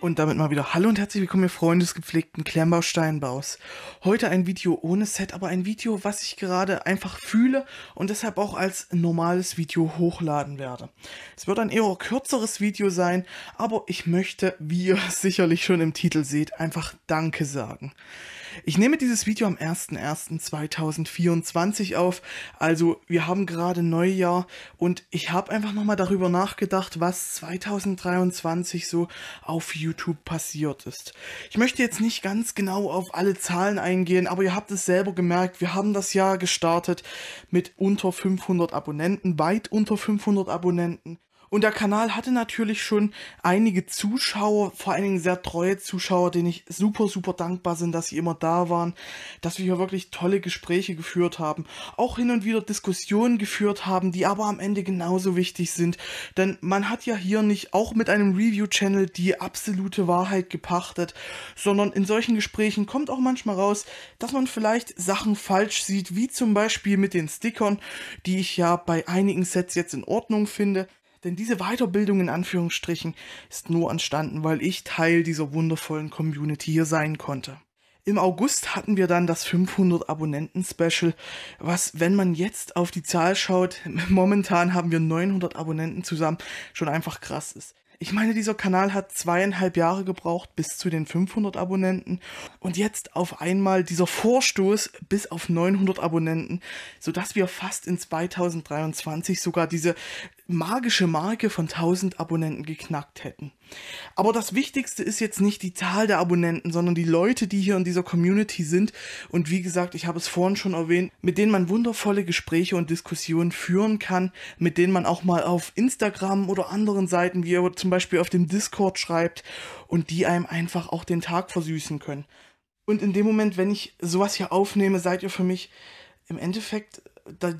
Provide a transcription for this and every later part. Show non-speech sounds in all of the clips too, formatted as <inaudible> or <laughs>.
Und damit mal wieder Hallo und herzlich willkommen, ihr Freunde des gepflegten Klemmbausteinbaus. Heute ein Video ohne Set, aber ein Video, was ich gerade einfach fühle und deshalb auch als normales Video hochladen werde. Es wird ein eher kürzeres Video sein, aber ich möchte, wie ihr <laughs> sicherlich schon im Titel seht, einfach Danke sagen. Ich nehme dieses Video am 01.01.2024 auf, also wir haben gerade Neujahr und ich habe einfach nochmal darüber nachgedacht, was 2023 so auf YouTube passiert ist. Ich möchte jetzt nicht ganz genau auf alle Zahlen eingehen, aber ihr habt es selber gemerkt, wir haben das Jahr gestartet mit unter 500 Abonnenten, weit unter 500 Abonnenten. Und der Kanal hatte natürlich schon einige Zuschauer, vor allen Dingen sehr treue Zuschauer, denen ich super, super dankbar bin, dass sie immer da waren, dass wir hier wirklich tolle Gespräche geführt haben, auch hin und wieder Diskussionen geführt haben, die aber am Ende genauso wichtig sind. Denn man hat ja hier nicht auch mit einem Review-Channel die absolute Wahrheit gepachtet, sondern in solchen Gesprächen kommt auch manchmal raus, dass man vielleicht Sachen falsch sieht, wie zum Beispiel mit den Stickern, die ich ja bei einigen Sets jetzt in Ordnung finde. Denn diese Weiterbildung in Anführungsstrichen ist nur entstanden, weil ich Teil dieser wundervollen Community hier sein konnte. Im August hatten wir dann das 500 Abonnenten Special, was, wenn man jetzt auf die Zahl schaut, <laughs> momentan haben wir 900 Abonnenten zusammen, schon einfach krass ist. Ich meine, dieser Kanal hat zweieinhalb Jahre gebraucht bis zu den 500 Abonnenten und jetzt auf einmal dieser Vorstoß bis auf 900 Abonnenten, sodass wir fast in 2023 sogar diese magische Marke von 1000 Abonnenten geknackt hätten. Aber das Wichtigste ist jetzt nicht die Zahl der Abonnenten, sondern die Leute, die hier in dieser Community sind und wie gesagt, ich habe es vorhin schon erwähnt, mit denen man wundervolle Gespräche und Diskussionen führen kann, mit denen man auch mal auf Instagram oder anderen Seiten, wie ihr zum Beispiel auf dem Discord schreibt und die einem einfach auch den Tag versüßen können. Und in dem Moment, wenn ich sowas hier aufnehme, seid ihr für mich im Endeffekt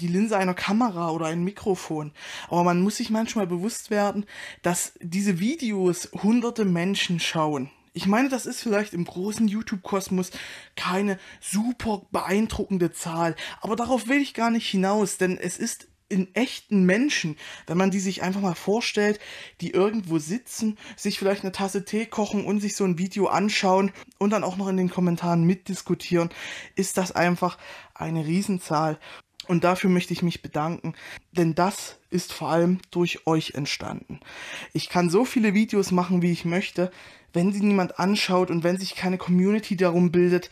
die Linse einer Kamera oder ein Mikrofon. Aber man muss sich manchmal bewusst werden, dass diese Videos hunderte Menschen schauen. Ich meine, das ist vielleicht im großen YouTube-Kosmos keine super beeindruckende Zahl, aber darauf will ich gar nicht hinaus, denn es ist in echten Menschen, wenn man die sich einfach mal vorstellt, die irgendwo sitzen, sich vielleicht eine Tasse Tee kochen und sich so ein Video anschauen und dann auch noch in den Kommentaren mitdiskutieren, ist das einfach eine Riesenzahl. Und dafür möchte ich mich bedanken, denn das ist vor allem durch euch entstanden. Ich kann so viele Videos machen, wie ich möchte. Wenn sie niemand anschaut und wenn sich keine Community darum bildet,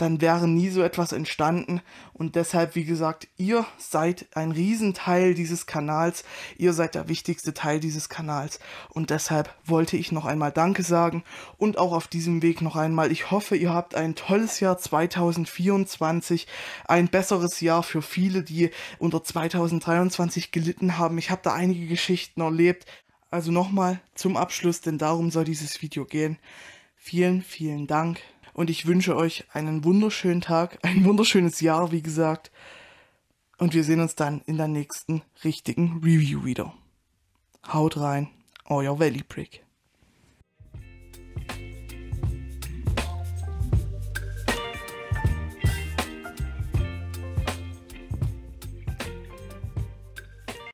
dann wäre nie so etwas entstanden. Und deshalb, wie gesagt, ihr seid ein Riesenteil dieses Kanals. Ihr seid der wichtigste Teil dieses Kanals. Und deshalb wollte ich noch einmal Danke sagen und auch auf diesem Weg noch einmal. Ich hoffe, ihr habt ein tolles Jahr 2024, ein besseres Jahr für viele, die unter 2023 gelitten haben. Ich habe da einige Geschichten erlebt. Also nochmal zum Abschluss, denn darum soll dieses Video gehen. Vielen, vielen Dank und ich wünsche euch einen wunderschönen Tag, ein wunderschönes Jahr, wie gesagt. Und wir sehen uns dann in der nächsten richtigen Review wieder. Haut rein, euer Valley Prick.